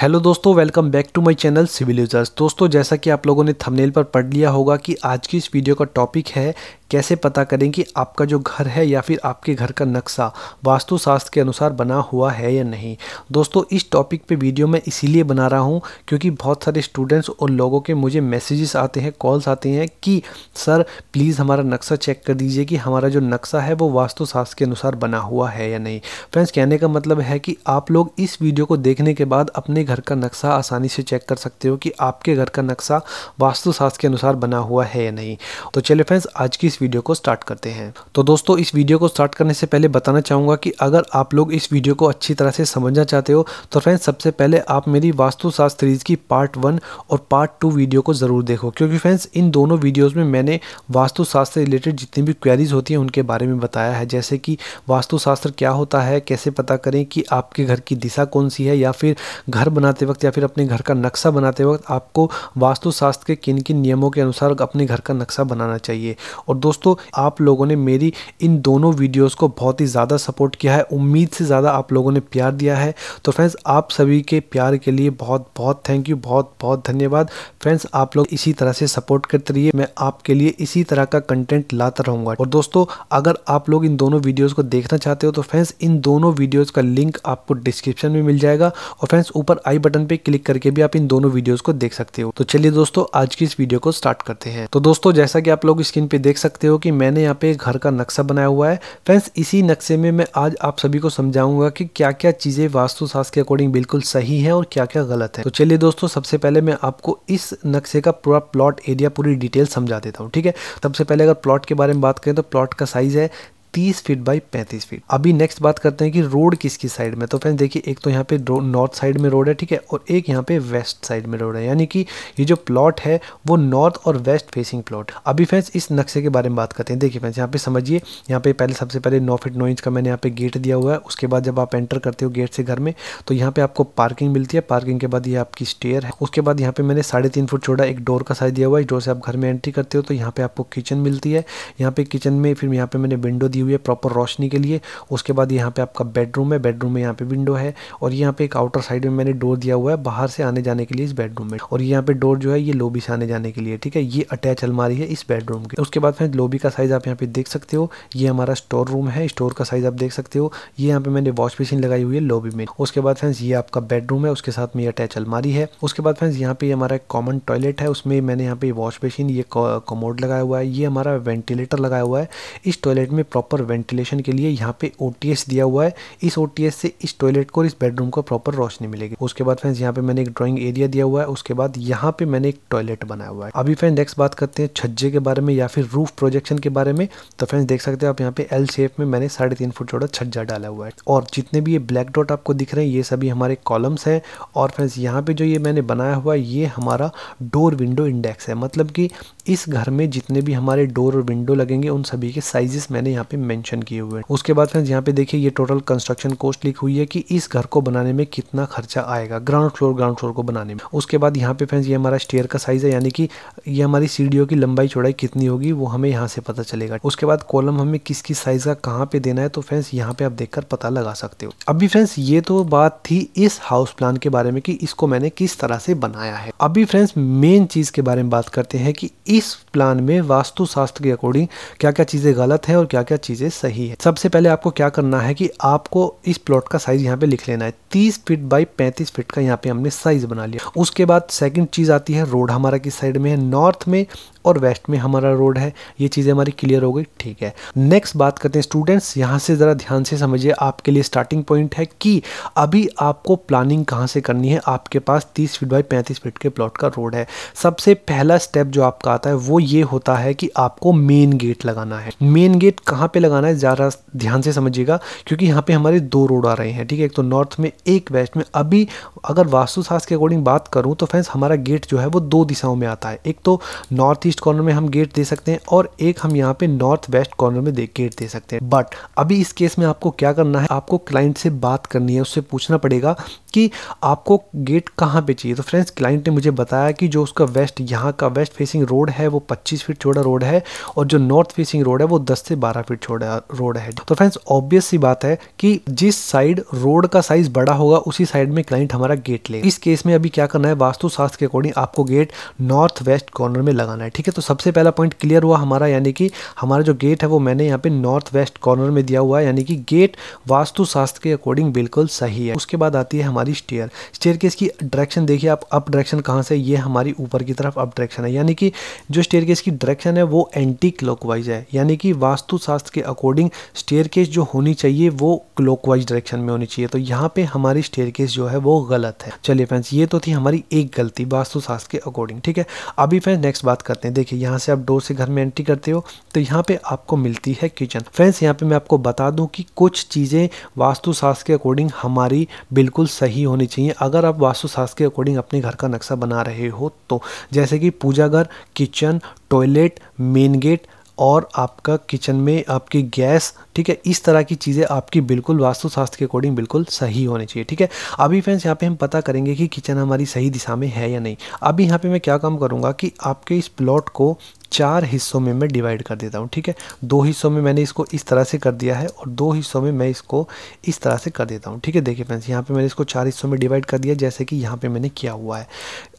hello दोस्तों welcome back to my channel civil users दोस्तों जैसा कि आप लोगों ने थंबनेल पर पढ़ लिया होगा कि आज की इस वीडियो का टॉपिक है कैसे पता करें कि आपका जो घर है या फिर आपके घर का नक्शा वास्तुशास्त्र के अनुसार बना हुआ है या नहीं दोस्तों इस टॉपिक पे वीडियो मैं इसीलिए बना रहा हूँ क्योंकि बहुत सारे स्टूडेंट्स और लोगों के मुझे मैसेजेस आते हैं कॉल्स आते हैं कि सर प्लीज़ हमारा नक्शा चेक कर दीजिए कि हमारा जो नक्शा है वो वास्तुशास्त्र के अनुसार बना हुआ है या नहीं फ्रेंड्स कहने का मतलब है कि आप लोग इस वीडियो को देखने के बाद अपने घर का नक्शा आसानी से चेक कर सकते हो कि आपके घर का नक्शा वास्तुशास्त्र के अनुसार बना हुआ है या नहीं तो चलिए फ्रेंड्स आज की इस वीडियो को स्टार्ट करते हैं तो दोस्तों इस वीडियो को स्टार्ट करने से पहले बताना चाहूँगा कि अगर आप लोग इस वीडियो को अच्छी तरह से समझना चाहते हो तो फ्रेंड्स सबसे पहले आप मेरी वास्तुशास्त्र सीरीज़ की पार्ट वन और पार्ट टू वीडियो को ज़रूर देखो क्योंकि फ्रेंड्स इन दोनों वीडियोज़ में मैंने वास्तुशास्त्र रिलेटेड जितनी भी क्वेरीज होती हैं उनके बारे में बताया है जैसे कि वास्तुशास्त्र क्या होता है कैसे पता करें कि आपके घर की दिशा कौन सी है या फिर घर बनाते वक्त या फिर अपने घर का नक्शा बनाते वक्त आपको वास्तुशास्त्र के किन किन नियमों के अनुसार अपने घर का नक्शा बनाना चाहिए और दोस्तों आप लोगों ने मेरी इन दोनों वीडियोस को बहुत ही ज़्यादा सपोर्ट किया है उम्मीद से ज़्यादा आप लोगों ने प्यार दिया है तो फ्रेंड्स आप सभी के प्यार के लिए बहुत बहुत थैंक यू बहुत बहुत धन्यवाद फ्रेंड्स आप लोग इसी तरह से सपोर्ट करते रहिए मैं आपके लिए इसी तरह का कंटेंट लाता रहूँगा और दोस्तों अगर आप लोग इन दोनों वीडियोज़ को देखना चाहते हो तो फ्रेंड्स इन दोनों वीडियोज़ का लिंक आपको डिस्क्रिप्शन में मिल जाएगा और फ्रेंड्स ऊपर आई बटन पर क्लिक करके भी आप इन दोनों वीडियोज़ को देख सकते हो तो चलिए दोस्तों आज की इस वीडियो को स्टार्ट करते हैं तो दोस्तों जैसा कि आप लोग स्क्रीन पर देख सकते सकते हो कि मैंने यहाँ पे घर का नक्शा बनाया हुआ है फ्रेंड्स इसी नक्शे में मैं आज आप सभी को समझाऊंगा कि क्या क्या चीज़ें वास्तुशास्त्र के अकॉर्डिंग बिल्कुल सही है और क्या क्या गलत है तो चलिए दोस्तों सबसे पहले मैं आपको इस नक्शे का पूरा प्लॉट एरिया पूरी डिटेल समझा देता हूँ ठीक है सबसे पहले अगर प्लॉट के बारे में बात करें तो प्लॉट का साइज़ है 30 फीट बाई 35 फीट अभी नेक्स्ट बात करते हैं कि रोड किसकी साइड में तो फ्रेंड्स देखिए एक तो यहाँ पे नॉर्थ साइड में रोड है ठीक है और एक यहाँ पे वेस्ट साइड में रोड है यानी कि ये जो प्लॉट है वो नॉर्थ और वेस्ट फेसिंग प्लॉट अभी फ्रेंड्स इस नक्शे के बारे में बात करते हैं देखिए फ्रेंड्स यहाँ पे समझिए यहाँ पे पहले सबसे पहले नौ फीट नौ इंच का मैंने यहाँ पे गेट दिया हुआ है उसके बाद जब आप एंटर करते हो गेट से घर में तो यहाँ पे आपको पार्किंग मिलती है पार्किंग के बाद ये आपकी स्टेयर है उसके बाद यहाँ पे मैंने साढ़े तीन फुट छोड़ा एक डोर का साइज दिया हुआ है डोर से आप घर में एंट्री करते हो तो यहाँ पे आपको किचन मिलती है यहाँ पे किचन में फिर यहाँ पे मैंने विंडो दी हुई है प्रॉपर रोशनी के लिए उसके बाद यहाँ पे आपका बेडरूम है बेडरूम में यहाँ पे विंडो है और यहाँ पे एक आउटर साइड में मैंने डोर दिया हुआ है बाहर से आने जाने के लिए इस बेडरूम में और यहाँ पे डोर जो है ये लोबी से आने जाने के लिए ठीक है ये अटैच अलमारी है इस बेडरूम के उसके बाद फिर लोबी का साइज आप यहाँ पे देख सकते हो ये हमारा स्टोर रूम है स्टोर का साइज आप देख सकते हो ये यहाँ पे मैंने वॉश मशीन लगाई हुई है लोबी में उसके बाद फ्रेंड्स ये आपका बेडरूम है उसके साथ में ये अटैच अलमारी है उसके बाद फ्रेंड्स यहाँ पे हमारा कॉमन टॉयलेट है उसमें मैंने यहाँ पे वॉश मशीन ये कमोड लगाया हुआ है ये हमारा वेंटिलेटर लगाया हुआ है इस टॉयलेट में प्रॉपर प्रॉपर वेंटिलेशन के लिए यहाँ पे ओ दिया हुआ है इस ओ से इस टॉयलेट को और इस बेडरूम को प्रॉपर रोशनी मिलेगी उसके बाद फ्रेंड्स यहाँ पे मैंने एक ड्राइंग एरिया दिया हुआ है उसके बाद यहाँ पे मैंने एक टॉयलेट बनाया हुआ है अभी फ्रेंड नेक्स्ट बात करते हैं छज्जे के बारे में या फिर रूफ प्रोजेक्शन के बारे में तो फ्रेंड्स देख सकते हो आप यहाँ पे एल शेप में मैंने साढ़े तीन फुट छोटा छज्जा डाला हुआ है और जितने भी ये ब्लैक डॉट आपको दिख रहे हैं ये सभी हमारे कॉलम्स हैं और फ्रेंड्स यहाँ पे जो ये मैंने बनाया हुआ ये हमारा डोर विंडो इंडेक्स है मतलब कि इस घर में जितने भी हमारे डोर और विंडो लगेंगे उन सभी के साइजेस मैंने यहाँ पे पे मेंशन किए हुए हैं उसके बाद फ्रेंड्स यहाँ पे देखिए ये टोटल कंस्ट्रक्शन कॉस्ट लिख हुई है कि इस घर को बनाने में कितना खर्चा आएगा ग्राउंड फ्लोर ग्राउंड फ्लोर को बनाने में उसके बाद यहाँ पे फ्रेंड्स ये हमारा स्टेयर का साइज है यानी कि ये हमारी सीढ़ियों की लंबाई चौड़ाई कितनी होगी वो हमें यहाँ से पता चलेगा उसके बाद कॉलम हमें किस किस साइज का कहाँ पे देना है तो फ्रेंड्स यहाँ पे आप देखकर पता लगा सकते हो अभी फ्रेंड्स ये तो बात थी इस हाउस प्लान के बारे में कि इसको मैंने किस तरह से बनाया है अभी फ्रेंड्स मेन चीज के बारे में बात करते हैं कि इस प्लान में वास्तुशास्त्र के अकॉर्डिंग क्या क्या चीजें गलत है और क्या क्या चीज़ें सही है सबसे पहले आपको क्या करना है कि आपको इस प्लॉट का साइज यहाँ पे लिख लेना है तीस फीट बाई पैंतीस फीट का यहाँ पे हमने साइज बना लिया उसके बाद सेकेंड चीज़ आती है रोड हमारा किस साइड में है नॉर्थ में और वेस्ट में हमारा रोड है ये चीज़ें हमारी क्लियर हो गई ठीक है नेक्स्ट बात करते हैं स्टूडेंट्स यहाँ से ज़रा ध्यान से समझिए आपके लिए स्टार्टिंग पॉइंट है कि अभी आपको प्लानिंग कहाँ से करनी है आपके पास तीस फीट बाई पैंतीस फीट के प्लॉट का रोड है सबसे पहला स्टेप जो आपका आता है वो ये होता है कि आपको मेन गेट लगाना है मेन गेट कहाँ पर लगाना है ज़्यादा ध्यान से समझिएगा क्योंकि यहाँ पर हमारे दो रोड आ रहे हैं ठीक है एक तो नॉर्थ में एक वेस्ट में अभी अगर वास्तुशास्त्र के अकॉर्डिंग बात करूँ तो फ्रेंड्स हमारा गेट जो है वो दो दिशाओं में आता है एक तो नॉर्थ ईस्ट ईस्ट कॉर्नर में हम गेट दे सकते हैं और एक हम यहाँ पे नॉर्थ वेस्ट कॉर्नर में गेट दे सकते हैं बट अभी इस केस में आपको क्या करना है आपको क्लाइंट से बात करनी है उससे पूछना पड़ेगा कि आपको गेट कहाँ पे चाहिए तो फ्रेंड्स क्लाइंट ने मुझे बताया कि जो उसका वेस्ट यहाँ का वेस्ट फेसिंग रोड है वो 25 फीट छोटा रोड है और जो नॉर्थ फेसिंग रोड है वो 10 से 12 फीट छोटा रोड है तो फ्रेंड्स ऑब्वियस सी बात है कि जिस साइड रोड का साइज बड़ा होगा उसी साइड में क्लाइंट हमारा गेट ले इस केस में अभी क्या करना है वास्तुशास्त्र के अकॉर्डिंग आपको गेट नॉर्थ वेस्ट कॉर्नर में लगाना है ठीक ठीक है तो सबसे पहला पॉइंट क्लियर हुआ हमारा यानी कि हमारा जो गेट है वो मैंने यहाँ पे नॉर्थ वेस्ट कॉर्नर में दिया हुआ है यानी कि गेट वास्तुशास्त्र के अकॉर्डिंग बिल्कुल सही है उसके बाद आती है हमारी स्टेयर स्टेयर केस की डायरेक्शन देखिए आप अप डायरेक्शन कहाँ से ये हमारी ऊपर की तरफ अप डायरेक्शन है यानी कि जो स्टेयर केस की डायरेक्शन है वो एंटी क्लॉकवाइज है यानी कि वास्तुशास्त्र के अकॉर्डिंग स्टेयर केस जो होनी चाहिए वो क्लॉकवाइज डायरेक्शन में होनी चाहिए तो यहाँ पे हमारी स्टेयर केस जो है वो गलत है चलिए फ्रेंड्स ये तो थी हमारी एक गलती वास्तुशास्त्र के अकॉर्डिंग ठीक है अभी फ्रेंड्स नेक्स्ट बात करते हैं देखिए यहाँ से आप डोर से घर में एंट्री करते हो तो यहाँ पे आपको मिलती है किचन फ्रेंड्स यहाँ पे मैं आपको बता दूँ कि कुछ चीज़ें वास्तुशास्त्र के अकॉर्डिंग हमारी बिल्कुल सही होनी चाहिए अगर आप वास्तुशास्त्र के अकॉर्डिंग अपने घर का नक्शा बना रहे हो तो जैसे कि पूजा घर किचन टॉयलेट मेन गेट और आपका किचन में आपकी गैस ठीक है इस तरह की चीज़ें आपकी बिल्कुल वास्तुशास्त्र के अकॉर्डिंग बिल्कुल सही होनी चाहिए ठीक है अभी फ्रेंड्स यहाँ पे हम पता करेंगे कि किचन हमारी सही दिशा में है या नहीं अभी यहाँ पे मैं क्या काम करूँगा कि आपके इस प्लॉट को चार हिस्सों में मैं डिवाइड कर देता हूँ ठीक है दो हिस्सों में मैंने इसको इस तरह से कर दिया है और दो हिस्सों में मैं इसको इस तरह से कर देता हूँ ठीक है देखिए फ्रेंड्स यहाँ पर मैंने इसको चार हिस्सों में डिवाइड कर दिया जैसे कि यहाँ पर मैंने किया हुआ है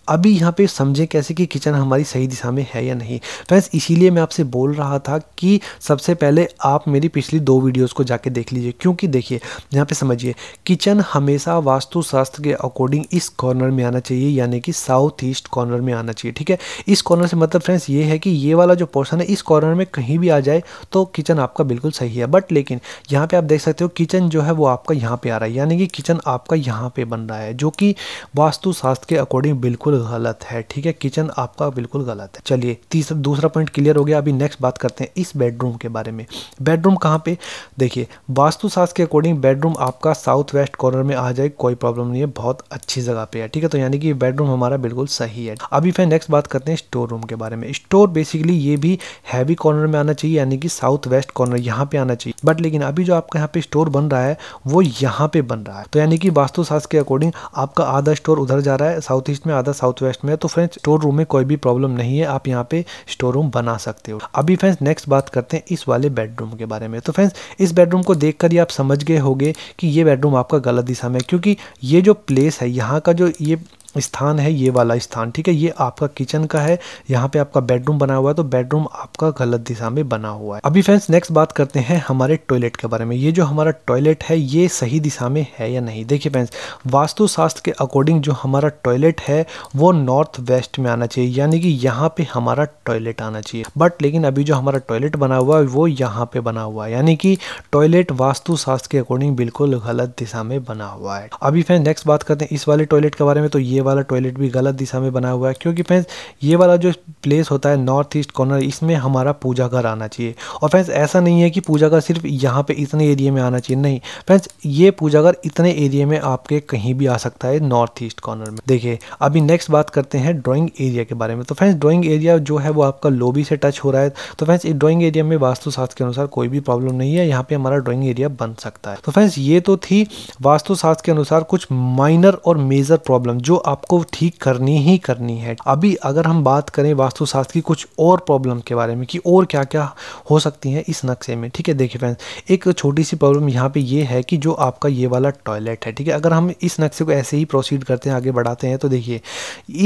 अभी यहाँ पे समझे कैसे कि किचन हमारी सही दिशा में है या नहीं फ्रेंड्स इसीलिए मैं आपसे बोल रहा था कि सबसे पहले आप मेरी पिछली दो वीडियोस को जाके देख लीजिए क्योंकि देखिए यहाँ पे समझिए किचन हमेशा वास्तुशास्त्र के अकॉर्डिंग इस कॉर्नर में आना चाहिए यानी कि साउथ ईस्ट कॉर्नर में आना चाहिए ठीक है इस कॉर्नर से मतलब फ्रेंड्स ये है कि ये वाला जो पोर्सन है इस कॉर्नर में कहीं भी आ जाए तो किचन आपका बिल्कुल सही है बट लेकिन यहाँ पर आप देख सकते हो किचन जो है वो आपका यहाँ पर आ रहा है यानी कि किचन आपका यहाँ पर बन रहा है जो कि वास्तुशास्त्र के अकॉर्डिंग बिल्कुल गलत है ठीक है किचन आपका बिल्कुल गलत है चलिए तीसरा दूसरा पॉइंट क्लियर हो गया अभी नेक्स्ट बात करते हैं इस बेडरूम के बारे में बेडरूम कहाँ पे देखिए वास्तुशास्त्र के अकॉर्डिंग बेडरूम आपका साउथ वेस्ट कॉर्नर में आ जाए कोई प्रॉब्लम नहीं है बहुत अच्छी जगह पे है ठीक है तो यानी कि बेडरूम हमारा बिल्कुल सही है अभी फिर नेक्स्ट बात करते हैं स्टोर रूम के बारे में स्टोर बेसिकली ये भी हैवी कॉर्नर में आना चाहिए यानी कि साउथ वेस्ट कॉर्नर यहाँ पे आना चाहिए बट लेकिन अभी जो आपका यहाँ पे स्टोर बन रहा है वो यहाँ पे बन रहा है तो यानी कि वास्तुशास्त्र के अकॉर्डिंग आपका आधा स्टोर उधर जा रहा है साउथ ईस्ट में आधा साउथ वेस्ट में तो फ्रेंड्स स्टोर रूम में कोई भी प्रॉब्लम नहीं है आप यहाँ पे स्टोर रूम बना सकते हो अभी फ्रेंड्स नेक्स्ट बात करते हैं इस वाले बेडरूम के बारे में तो फ्रेंड्स इस बेडरूम को देख कर ही आप समझ गए होगे कि ये बेडरूम आपका गलत दिशा में क्योंकि ये जो प्लेस है यहाँ का जो ये स्थान है ये वाला स्थान ठीक है ये आपका किचन का है यहाँ पे आपका बेडरूम बना हुआ है तो बेडरूम आपका गलत दिशा में बना हुआ है अभी फ्रेंड्स नेक्स्ट बात करते हैं हमारे टॉयलेट के बारे में ये जो हमारा टॉयलेट है ये सही दिशा में है या नहीं देखिए फ्रेंड्स वास्तुशास्त्र के अकॉर्डिंग जो हमारा टॉयलेट है वो नॉर्थ वेस्ट में आना चाहिए यानी कि यहाँ पे हमारा टॉयलेट आना चाहिए बट लेकिन अभी जो हमारा टॉयलेट बना हुआ है वो यहाँ पे बना हुआ है यानी कि टॉयलेट वास्तुशास्त्र के अकॉर्डिंग बिल्कुल गलत दिशा में बना हुआ है अभी फ्रेंड नेक्स्ट बात करते हैं इस वाले टॉयलेट के बारे में तो ये वाला टॉयलेट भी गलत दिशा में बना हुआ है क्योंकि फ्रेंड्स ये वाला जो प्लेस होता है नॉर्थ ईस्ट कॉर्नर इसमें हमारा पूजा घर आना चाहिए और फ्रेंड्स ऐसा नहीं है कि पूजा घर सिर्फ यहाँ पर इतने एरिए में आना चाहिए नहीं फ्रेंड्स ये पूजा घर इतने एरिए में आपके कहीं भी आ सकता है नॉर्थ ईस्ट कॉर्नर में देखिए अभी नेक्स्ट बात करते हैं ड्रॉइंग एरिया के बारे में तो फ्रेंड्स ड्रॉइंग एरिया जो है वो आपका लोबी से टच हो रहा है तो फ्रेंड्स इस ड्राइंग एरिया में वास्तुशास्त्र के अनुसार कोई भी प्रॉब्लम नहीं है यहाँ पर हमारा ड्रॉइंग एरिया बन सकता है तो फ्रेंड्स ये तो थी वास्तुशास्त्र के अनुसार कुछ माइनर और मेजर प्रॉब्लम जो आप आपको ठीक करनी ही करनी है अभी अगर हम बात करें वास्तुशास्त्र की कुछ और प्रॉब्लम के बारे में कि और क्या क्या हो सकती हैं इस नक्शे में ठीक है देखिए फ्रेंड्स एक छोटी सी प्रॉब्लम यहाँ पे ये है कि जो आपका ये वाला टॉयलेट है ठीक है अगर हम इस नक्शे को ऐसे ही प्रोसीड करते हैं आगे बढ़ाते हैं तो देखिए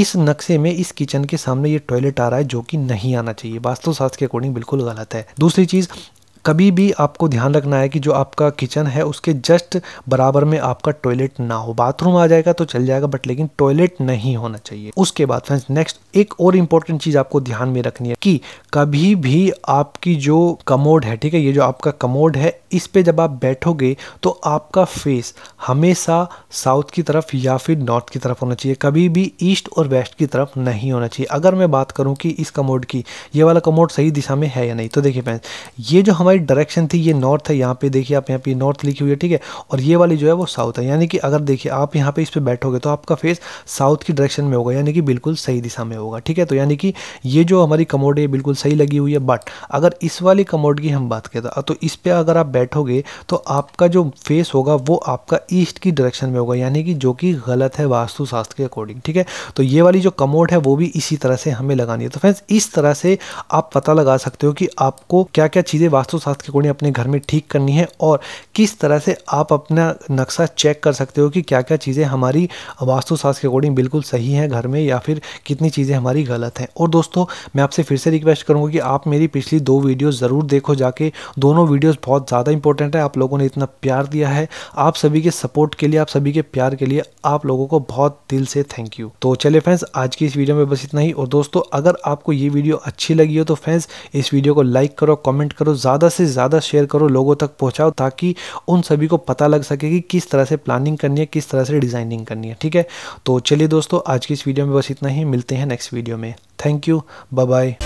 इस नक्शे में इस किचन के सामने ये टॉयलेट आ रहा है जो कि नहीं आना चाहिए वास्तुशास्त्र के अकॉर्डिंग बिल्कुल गलत है दूसरी चीज़ कभी भी आपको ध्यान रखना है कि जो आपका किचन है उसके जस्ट बराबर में आपका टॉयलेट ना हो बाथरूम आ जाएगा तो चल जाएगा बट लेकिन टॉयलेट नहीं होना चाहिए उसके बाद फ्रेंड्स नेक्स्ट एक और इंपॉर्टेंट चीज़ आपको ध्यान में रखनी है कि कभी भी आपकी जो कमोड है ठीक है ये जो आपका कमोड है इस पर जब आप बैठोगे तो आपका फेस हमेशा साउथ की तरफ या फिर नॉर्थ की तरफ होना चाहिए कभी भी ईस्ट और वेस्ट की तरफ नहीं होना चाहिए अगर मैं बात करूँ कि इस कमोड की ये वाला कमोड सही दिशा में है या नहीं तो देखिए फ्रेंड्स ये जो हमारे हमारी डायरेक्शन थी ये नॉर्थ है यहाँ पे देखिए आप यहाँ पे नॉर्थ लिखी हुई है ठीक है और ये वाली जो है वो साउथ है यानी कि अगर देखिए आप यहाँ पे इस पर बैठोगे तो आपका फेस साउथ की डायरेक्शन में होगा यानी कि बिल्कुल सही दिशा में होगा ठीक है तो यानी कि ये जो हमारी कमोड है बिल्कुल सही लगी हुई है बट अगर इस वाली कमोड की हम बात करें तो इस पर अगर आप बैठोगे तो आपका जो फेस होगा वो आपका ईस्ट की डायरेक्शन में होगा यानी कि जो कि गलत है वास्तुशास्त्र के अकॉर्डिंग ठीक है तो ये वाली जो कमोड है वो भी इसी तरह से हमें लगानी है तो फ्रेंड्स इस तरह से आप पता लगा सकते हो कि आपको क्या क्या चीज़ें वास्तु स्वास्थ्य की कोणी अपने घर में ठीक करनी है और किस तरह से आप अपना नक्शा चेक कर सकते हो कि क्या क्या चीज़ें हमारी वास्तुशास्त्र के अकॉर्डिंग बिल्कुल सही हैं घर में या फिर कितनी चीज़ें हमारी गलत हैं और दोस्तों मैं आपसे फिर से रिक्वेस्ट करूँगा कि आप मेरी पिछली दो वीडियोज़ ज़रूर देखो जाके दोनों वीडियोज़ बहुत ज़्यादा इंपॉर्टेंट है आप लोगों ने इतना प्यार दिया है आप सभी के सपोर्ट के लिए आप सभी के प्यार के लिए आप लोगों को बहुत दिल से थैंक यू तो चले फ्रेंड्स आज की इस वीडियो में बस इतना ही और दोस्तों अगर आपको ये वीडियो अच्छी लगी हो तो फ्रेंड्स इस वीडियो को लाइक करो कमेंट करो ज़्यादा से ज़्यादा शेयर करो लोगों तक पहुँचाओ ताकि उन सभी को पता लग सके कि किस तरह से प्लानिंग करनी है किस तरह से डिज़ाइनिंग करनी है ठीक है तो चलिए दोस्तों आज की इस वीडियो में बस इतना ही मिलते हैं नेक्स्ट वीडियो में थैंक यू बाय